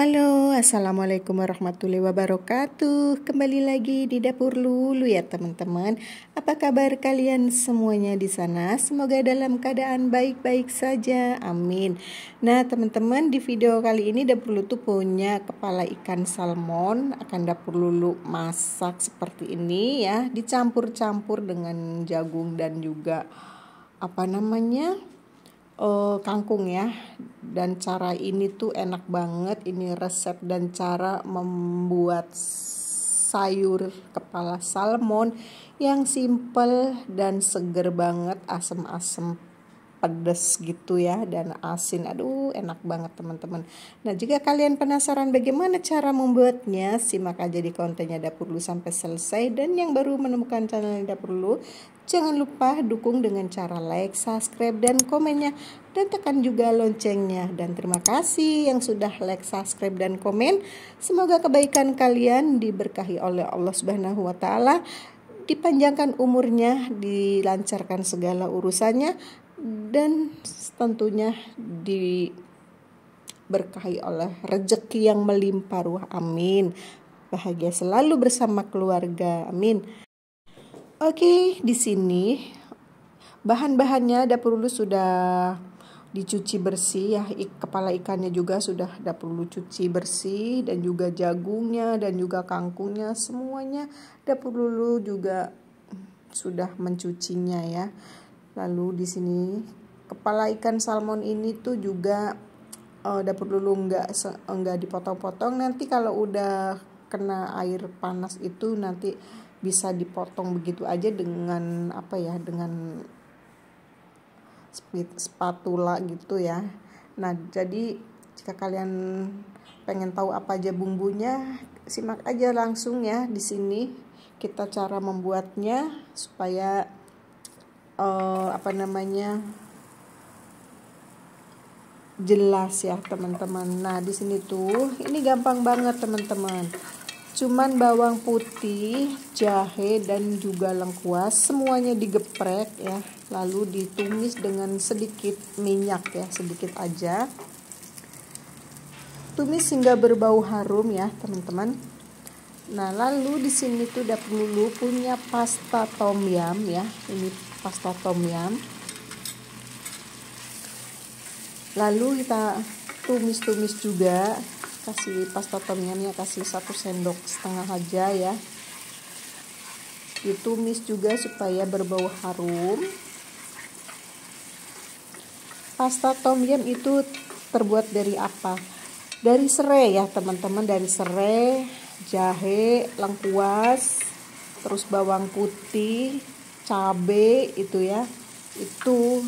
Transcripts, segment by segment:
Halo, Assalamualaikum warahmatullahi wabarakatuh Kembali lagi di Dapur Lulu ya teman-teman Apa kabar kalian semuanya di sana? Semoga dalam keadaan baik-baik saja, amin Nah teman-teman di video kali ini Dapur Lulu tuh punya kepala ikan salmon Akan Dapur Lulu masak seperti ini ya Dicampur-campur dengan jagung dan juga apa namanya uh, kangkung ya dan cara ini tuh enak banget ini resep dan cara membuat sayur kepala salmon yang simple dan seger banget asem-asem pedes gitu ya dan asin aduh enak banget teman-teman nah jika kalian penasaran bagaimana cara membuatnya simak aja di kontennya dapur lu sampai selesai dan yang baru menemukan channel dapur lu Jangan lupa dukung dengan cara like, subscribe, dan komennya. Dan tekan juga loncengnya. Dan terima kasih yang sudah like, subscribe, dan komen. Semoga kebaikan kalian diberkahi oleh Allah Subhanahu wa Ta'ala dipanjangkan umurnya, dilancarkan segala urusannya, dan tentunya diberkahi oleh rejeki yang melimpah ruah. Amin. Bahagia selalu bersama keluarga. Amin. Oke, di sini bahan-bahannya dapur lu sudah dicuci bersih ya ik, kepala ikannya juga sudah dapur lu cuci bersih dan juga jagungnya dan juga kangkungnya semuanya dapur lu juga sudah mencucinya ya lalu di sini kepala ikan salmon ini tuh juga uh, dapur lulu nggak nggak dipotong-potong nanti kalau udah kena air panas itu nanti bisa dipotong begitu aja dengan apa ya dengan spatula gitu ya nah jadi jika kalian pengen tahu apa aja bumbunya simak aja langsung ya di sini kita cara membuatnya supaya uh, apa namanya jelas ya teman-teman nah di sini tuh ini gampang banget teman-teman cuman bawang putih, jahe dan juga lengkuas semuanya digeprek ya, lalu ditumis dengan sedikit minyak ya, sedikit aja. Tumis hingga berbau harum ya, teman-teman. Nah, lalu di sini tuh udah dulu punya pasta tom yum ya. Ini pasta tom yum. Lalu kita tumis-tumis juga kasih pasta tom ya kasih satu sendok setengah aja ya ditumis juga supaya berbau harum pasta tom yum itu terbuat dari apa dari serai ya teman-teman dari serai jahe lengkuas terus bawang putih cabe itu ya itu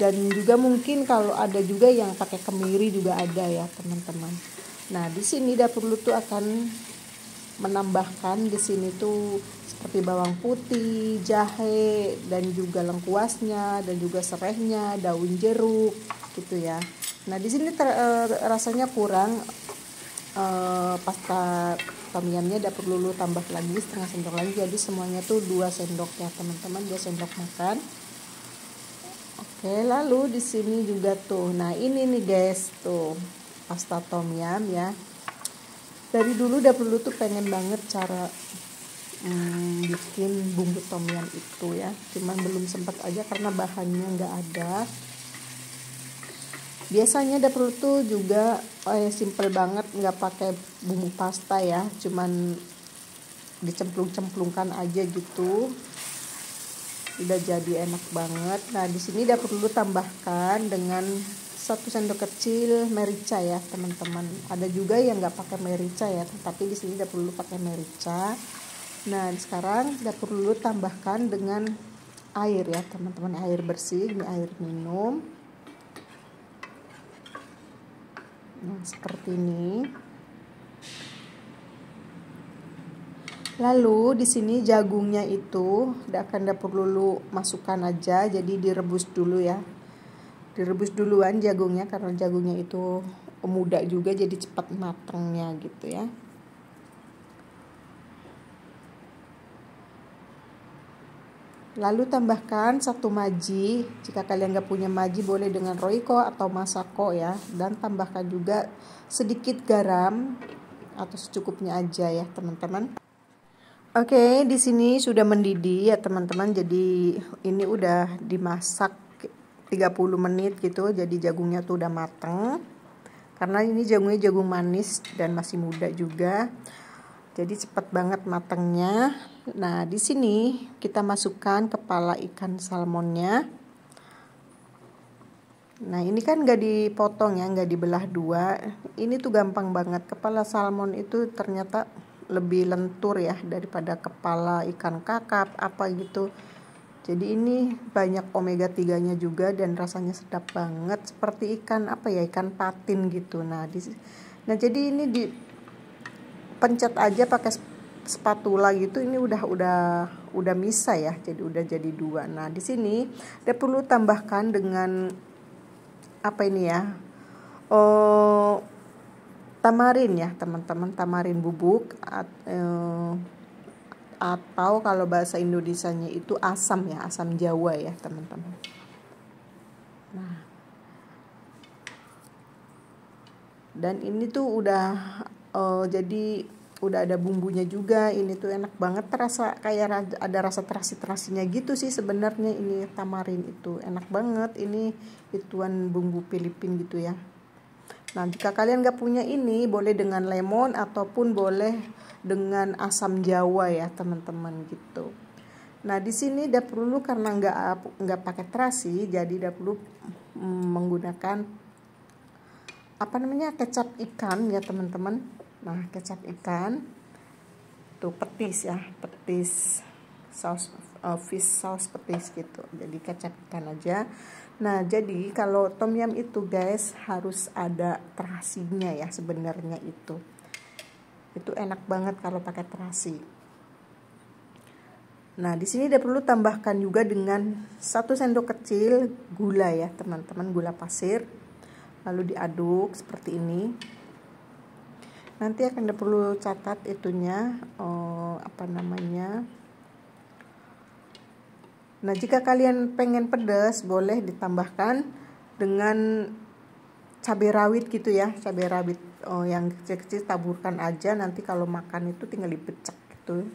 dan juga mungkin kalau ada juga yang pakai kemiri juga ada ya teman-teman Nah, di sini dapur lutu akan menambahkan di sini tuh seperti bawang putih, jahe, dan juga lengkuasnya, dan juga serehnya, daun jeruk, gitu ya. Nah, di sini ter, eh, rasanya kurang e, pasta tamiamnya dapur lulu tambah lagi setengah sendok lagi jadi semuanya tuh dua sendok ya teman-teman dua sendok makan oke lalu di sini juga tuh nah ini nih guys tuh pasta tom yum ya dari dulu udah perlu tuh pengen banget cara hmm, bikin bumbu tom yum itu ya cuman belum sempat aja karena bahannya nggak ada biasanya dapur tuh juga eh, simple banget nggak pakai bumbu pasta ya cuman dicemplung-cemplungkan aja gitu udah jadi enak banget nah di sini dapur perlu tambahkan dengan satu sendok kecil merica ya teman-teman ada juga yang nggak pakai merica ya tapi di sini tidak perlu pakai merica nah sekarang tidak perlu tambahkan dengan air ya teman-teman air bersih ini air minum nah seperti ini lalu di sini jagungnya itu tidak akan dapur lulu masukkan aja jadi direbus dulu ya direbus duluan jagungnya karena jagungnya itu muda juga jadi cepat matangnya gitu ya Lalu tambahkan satu maji, jika kalian nggak punya maji boleh dengan roiko atau masako ya. Dan tambahkan juga sedikit garam atau secukupnya aja ya teman-teman. Oke, di sini sudah mendidih ya teman-teman. Jadi ini udah dimasak 30 menit gitu jadi jagungnya tuh udah mateng karena ini jagungnya jagung manis dan masih muda juga jadi cepat banget matengnya nah di sini kita masukkan kepala ikan salmonnya Nah ini kan nggak dipotong ya, nggak dibelah dua. Ini tuh gampang banget. Kepala salmon itu ternyata lebih lentur ya daripada kepala ikan kakap apa gitu. Jadi ini banyak omega 3-nya juga dan rasanya sedap banget seperti ikan apa ya ikan patin gitu. Nah, di Nah, jadi ini di pencet aja pakai spatula gitu ini udah udah udah misa ya. Jadi udah jadi dua. Nah, di sini dia perlu tambahkan dengan apa ini ya? Oh, tamarin ya, teman-teman, tamarin bubuk at, eh, atau kalau bahasa Indonesianya itu asam ya, asam Jawa ya, teman-teman. Nah. Dan ini tuh udah uh, jadi udah ada bumbunya juga. Ini tuh enak banget terasa kayak ada rasa terasi-terasinya gitu sih sebenarnya ini tamarin itu. Enak banget ini ituan bumbu Filipin gitu ya. Nah, jika kalian gak punya ini, boleh dengan lemon ataupun boleh dengan asam jawa ya, teman-teman gitu. Nah, di sini udah perlu karena gak nggak pakai terasi, jadi udah perlu mm, menggunakan apa namanya kecap ikan ya, teman-teman. Nah, kecap ikan tuh petis ya, petis saus uh, fish saus petis gitu. Jadi kecap ikan aja. Nah, jadi kalau tom yum itu guys harus ada terasinya ya sebenarnya itu. Itu enak banget kalau pakai terasi. Nah, di sini dia perlu tambahkan juga dengan satu sendok kecil gula ya, teman-teman, gula pasir. Lalu diaduk seperti ini. Nanti akan dia perlu catat itunya oh, apa namanya? Nah, jika kalian pengen pedas, boleh ditambahkan dengan cabai rawit gitu ya, cabai rawit oh, yang kecil-kecil taburkan aja. Nanti kalau makan itu tinggal dipecek gitu.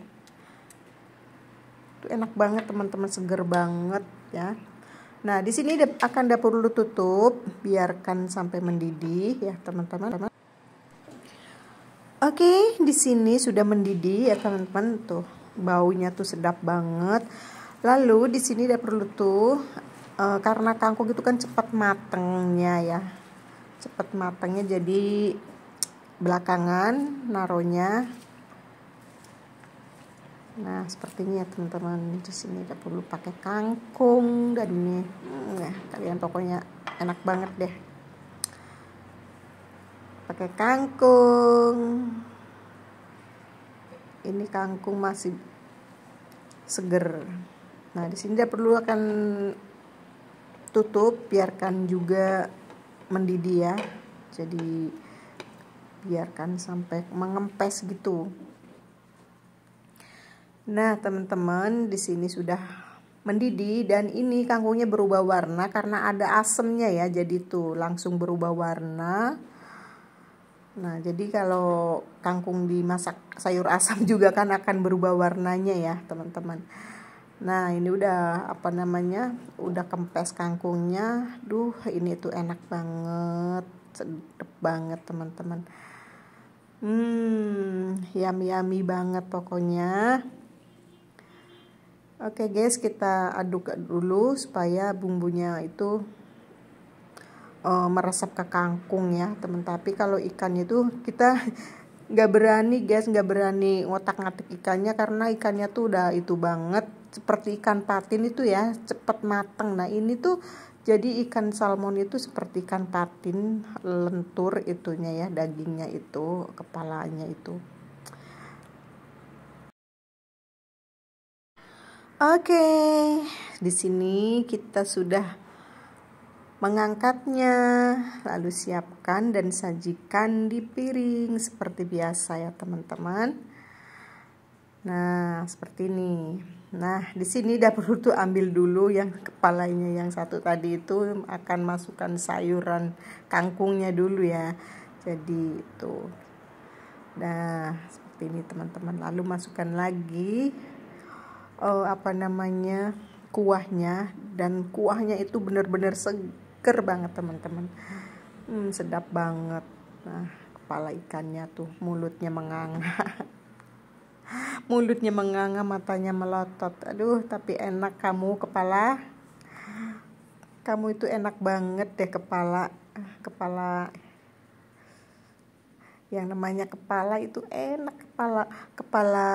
Itu enak banget teman-teman, seger banget ya. Nah, di sini akan dapur lu tutup, biarkan sampai mendidih ya, teman-teman. Oke, di sini sudah mendidih ya, teman-teman. Tuh, baunya tuh sedap banget. Lalu di sini perlu tuh e, karena kangkung itu kan cepat matengnya ya. Cepat matengnya jadi belakangan naronya Nah, seperti ini ya teman-teman. Di sini udah perlu pakai kangkung dan ini. Nah, kalian pokoknya enak banget deh. Pakai kangkung. Ini kangkung masih seger. Nah, di sini tidak perlu akan tutup, biarkan juga mendidih ya. Jadi biarkan sampai mengempes gitu. Nah, teman-teman, di sini sudah mendidih dan ini kangkungnya berubah warna karena ada asemnya ya. Jadi tuh langsung berubah warna. Nah, jadi kalau kangkung dimasak sayur asam juga kan akan berubah warnanya ya, teman-teman. Nah ini udah apa namanya udah kempes kangkungnya, duh ini tuh enak banget, sedep banget teman-teman. Hmm, yummy yummy banget pokoknya. Oke guys kita aduk dulu supaya bumbunya itu uh, meresap ke kangkung ya teman. Tapi kalau ikannya tuh kita nggak berani guys nggak berani ngotak ngotak ikannya karena ikannya tuh udah itu banget seperti ikan patin itu ya cepat matang nah ini tuh jadi ikan salmon itu seperti ikan patin lentur itunya ya dagingnya itu kepalanya itu Oke, okay, di sini kita sudah mengangkatnya, lalu siapkan dan sajikan di piring seperti biasa ya teman-teman. Nah, seperti ini. Nah, di sini dapur tuh ambil dulu yang kepalanya yang satu tadi itu akan masukkan sayuran kangkungnya dulu ya. Jadi itu. Nah, seperti ini teman-teman. Lalu masukkan lagi oh, apa namanya? kuahnya dan kuahnya itu benar-benar seger banget, teman-teman. Hmm, sedap banget. Nah, kepala ikannya tuh mulutnya menganga. mulutnya menganga matanya melotot aduh tapi enak kamu kepala kamu itu enak banget deh ya, kepala kepala yang namanya kepala itu enak kepala kepala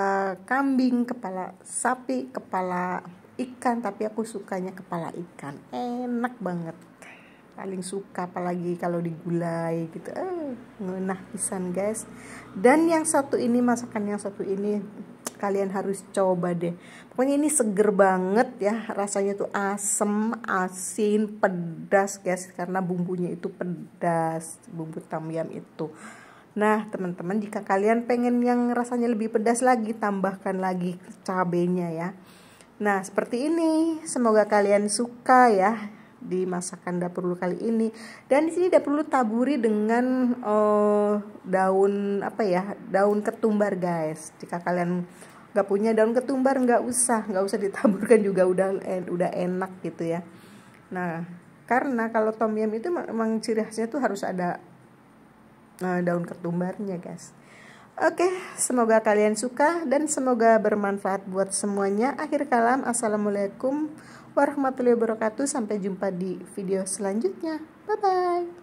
kambing kepala sapi kepala ikan tapi aku sukanya kepala ikan enak banget paling suka apalagi kalau digulai gitu eh ngenah pisan guys dan yang satu ini masakan yang satu ini kalian harus coba deh pokoknya ini seger banget ya rasanya tuh asem asin pedas guys karena bumbunya itu pedas bumbu tamyam itu Nah, teman-teman, jika kalian pengen yang rasanya lebih pedas lagi, tambahkan lagi cabenya ya. Nah, seperti ini. Semoga kalian suka ya di masakan dapur lu kali ini. Dan di sini dapur lu taburi dengan uh, daun apa ya? Daun ketumbar, guys. Jika kalian nggak punya daun ketumbar nggak usah nggak usah ditaburkan juga udah en, eh, udah enak gitu ya nah karena kalau tom yum itu memang ciri khasnya tuh harus ada uh, daun ketumbarnya guys Oke, semoga kalian suka dan semoga bermanfaat buat semuanya. Akhir kalam, Assalamualaikum warahmatullahi wabarakatuh. Sampai jumpa di video selanjutnya. Bye-bye.